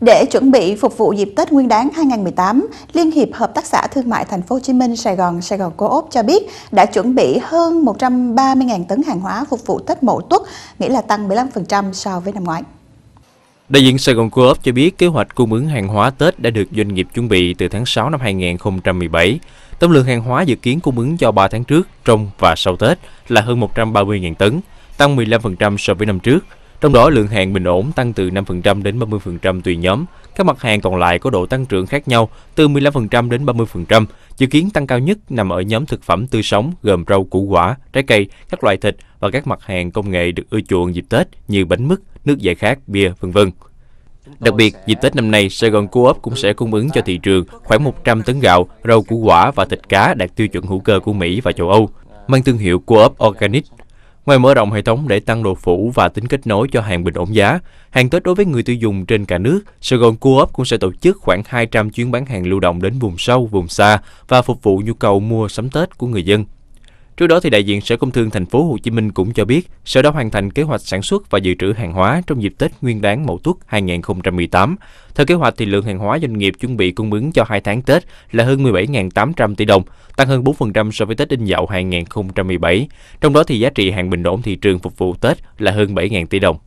Để chuẩn bị phục vụ dịp Tết Nguyên đán 2018, Liên hiệp Hợp tác xã Thương mại Thành phố Hồ Chí Minh Sài Gòn Sài Gòn Co-op cho biết đã chuẩn bị hơn 130.000 tấn hàng hóa phục vụ Tết Mậu Tuất, nghĩa là tăng 15% so với năm ngoái. Đại diện Sài Gòn Co-op cho biết kế hoạch cung ứng hàng hóa Tết đã được doanh nghiệp chuẩn bị từ tháng 6 năm 2017. Tổng lượng hàng hóa dự kiến cung ứng cho 3 tháng trước, trong và sau Tết là hơn 130.000 tấn, tăng 15% so với năm trước. Trong đó lượng hàng bình ổn tăng từ 5% đến 30% tùy nhóm. Các mặt hàng còn lại có độ tăng trưởng khác nhau từ 15% đến 30%, dự kiến tăng cao nhất nằm ở nhóm thực phẩm tươi sống gồm rau củ quả, trái cây, các loại thịt và các mặt hàng công nghệ được ưa chuộng dịp Tết như bánh mứt, nước giải khát, bia, vân vân. Đặc biệt, dịp Tết năm nay, Sài Gòn Co-op cũng sẽ cung ứng cho thị trường khoảng 100 tấn gạo, rau củ quả và thịt cá đạt tiêu chuẩn hữu cơ của Mỹ và châu Âu, mang thương hiệu Co-op Organic Ngoài mở rộng hệ thống để tăng độ phủ và tính kết nối cho hàng bình ổn giá, hàng Tết đối với người tiêu dùng trên cả nước, Sài Gòn Co-op cũng sẽ tổ chức khoảng 200 chuyến bán hàng lưu động đến vùng sâu, vùng xa và phục vụ nhu cầu mua sắm Tết của người dân. Trước đó thì đại diện Sở Công Thương thành phố Hồ Chí Minh cũng cho biết, sở đã hoàn thành kế hoạch sản xuất và dự trữ hàng hóa trong dịp Tết Nguyên đán Mậu Tuất 2018. Theo kế hoạch thì lượng hàng hóa doanh nghiệp chuẩn bị cung ứng cho 2 tháng Tết là hơn 17.800 tỷ đồng, tăng hơn 4% so với Tết Đinh Dậu 2017. Trong đó thì giá trị hàng bình ổn thị trường phục vụ Tết là hơn 7.000 tỷ đồng.